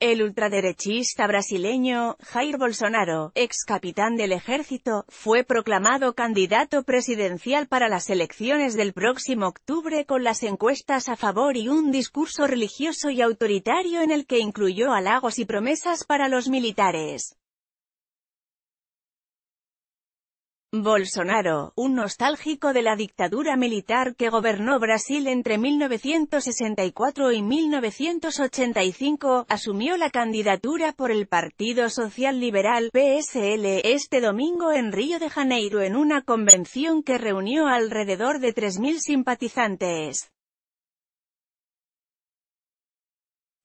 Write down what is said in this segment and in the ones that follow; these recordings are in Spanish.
El ultraderechista brasileño, Jair Bolsonaro, ex capitán del ejército, fue proclamado candidato presidencial para las elecciones del próximo octubre con las encuestas a favor y un discurso religioso y autoritario en el que incluyó halagos y promesas para los militares. Bolsonaro, un nostálgico de la dictadura militar que gobernó Brasil entre 1964 y 1985, asumió la candidatura por el Partido Social Liberal PSL este domingo en Río de Janeiro en una convención que reunió alrededor de 3.000 simpatizantes.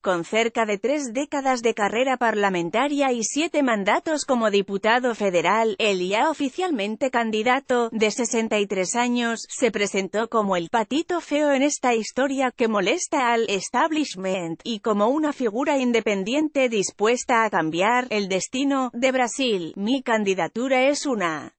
Con cerca de tres décadas de carrera parlamentaria y siete mandatos como diputado federal, el ya oficialmente candidato, de 63 años, se presentó como el patito feo en esta historia que molesta al establishment, y como una figura independiente dispuesta a cambiar el destino de Brasil. Mi candidatura es una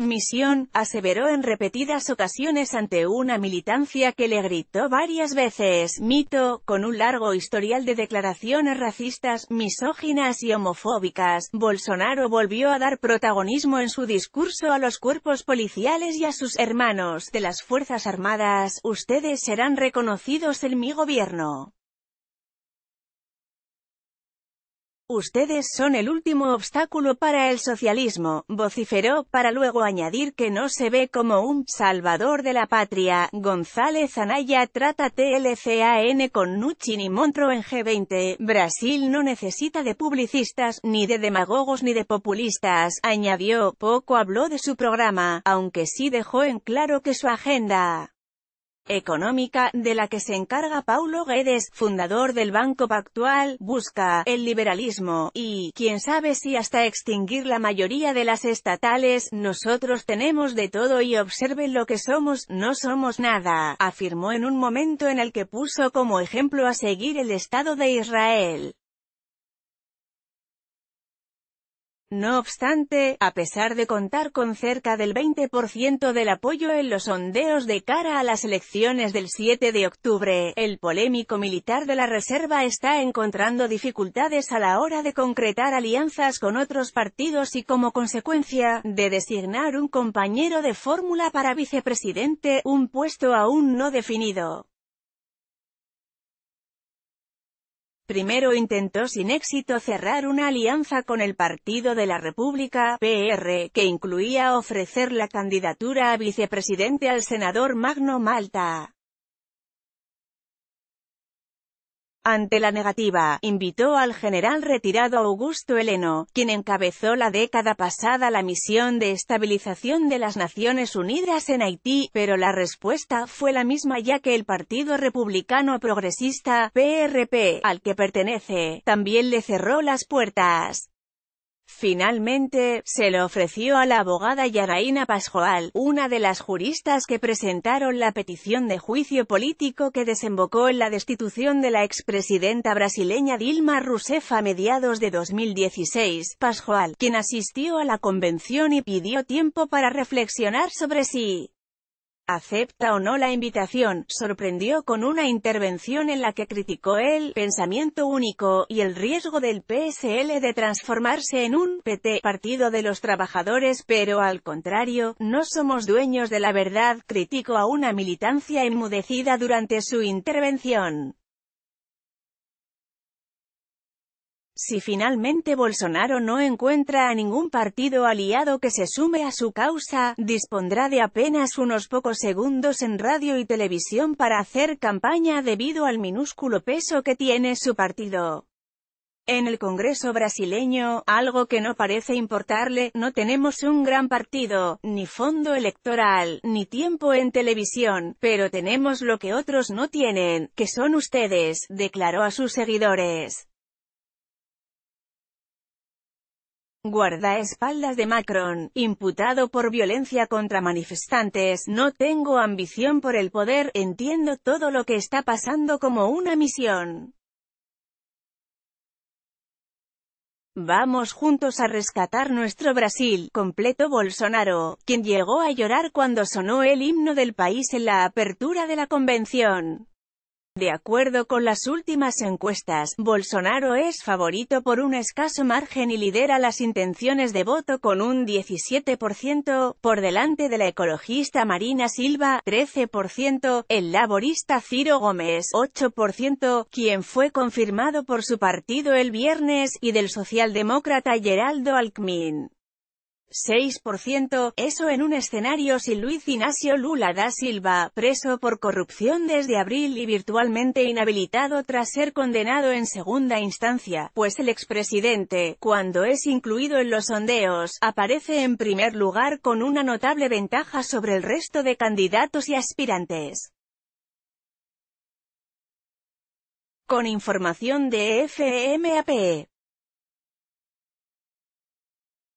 misión, aseveró en repetidas ocasiones ante una militancia que le gritó varias veces, mito, con un largo historial de declaraciones racistas, misóginas y homofóbicas, Bolsonaro volvió a dar protagonismo en su discurso a los cuerpos policiales y a sus hermanos de las Fuerzas Armadas, ustedes serán reconocidos en mi gobierno. Ustedes son el último obstáculo para el socialismo, vociferó, para luego añadir que no se ve como un salvador de la patria. González Anaya trata TLCAN con Nucci y Montro en G20. Brasil no necesita de publicistas, ni de demagogos ni de populistas, añadió. Poco habló de su programa, aunque sí dejó en claro que su agenda económica, de la que se encarga Paulo Guedes, fundador del Banco Pactual, busca el liberalismo, y, quién sabe si hasta extinguir la mayoría de las estatales, nosotros tenemos de todo y observen lo que somos, no somos nada, afirmó en un momento en el que puso como ejemplo a seguir el Estado de Israel. No obstante, a pesar de contar con cerca del 20% del apoyo en los sondeos de cara a las elecciones del 7 de octubre, el polémico militar de la Reserva está encontrando dificultades a la hora de concretar alianzas con otros partidos y como consecuencia, de designar un compañero de fórmula para vicepresidente, un puesto aún no definido. Primero intentó sin éxito cerrar una alianza con el Partido de la República, PR, que incluía ofrecer la candidatura a vicepresidente al senador Magno Malta. Ante la negativa, invitó al general retirado Augusto Heleno, quien encabezó la década pasada la misión de estabilización de las Naciones Unidas en Haití, pero la respuesta fue la misma ya que el Partido Republicano Progresista, PRP, al que pertenece, también le cerró las puertas. Finalmente, se lo ofreció a la abogada Yaraína Pascual, una de las juristas que presentaron la petición de juicio político que desembocó en la destitución de la expresidenta brasileña Dilma Rousseff a mediados de 2016. Pascual, quien asistió a la convención y pidió tiempo para reflexionar sobre sí acepta o no la invitación, sorprendió con una intervención en la que criticó el pensamiento único y el riesgo del PSL de transformarse en un PT Partido de los Trabajadores, pero al contrario, no somos dueños de la verdad, criticó a una militancia enmudecida durante su intervención. Si finalmente Bolsonaro no encuentra a ningún partido aliado que se sume a su causa, dispondrá de apenas unos pocos segundos en radio y televisión para hacer campaña debido al minúsculo peso que tiene su partido. En el Congreso brasileño, algo que no parece importarle, no tenemos un gran partido, ni fondo electoral, ni tiempo en televisión, pero tenemos lo que otros no tienen, que son ustedes, declaró a sus seguidores. Guardaespaldas de Macron, imputado por violencia contra manifestantes, no tengo ambición por el poder, entiendo todo lo que está pasando como una misión. Vamos juntos a rescatar nuestro Brasil, completo Bolsonaro, quien llegó a llorar cuando sonó el himno del país en la apertura de la convención. De acuerdo con las últimas encuestas, Bolsonaro es favorito por un escaso margen y lidera las intenciones de voto con un 17%, por delante de la ecologista Marina Silva, 13%, el laborista Ciro Gómez, 8%, quien fue confirmado por su partido el viernes, y del socialdemócrata Geraldo Alckmin. 6%, eso en un escenario sin Luis Ignacio Lula da Silva, preso por corrupción desde abril y virtualmente inhabilitado tras ser condenado en segunda instancia, pues el expresidente, cuando es incluido en los sondeos, aparece en primer lugar con una notable ventaja sobre el resto de candidatos y aspirantes. Con información de FMAPE.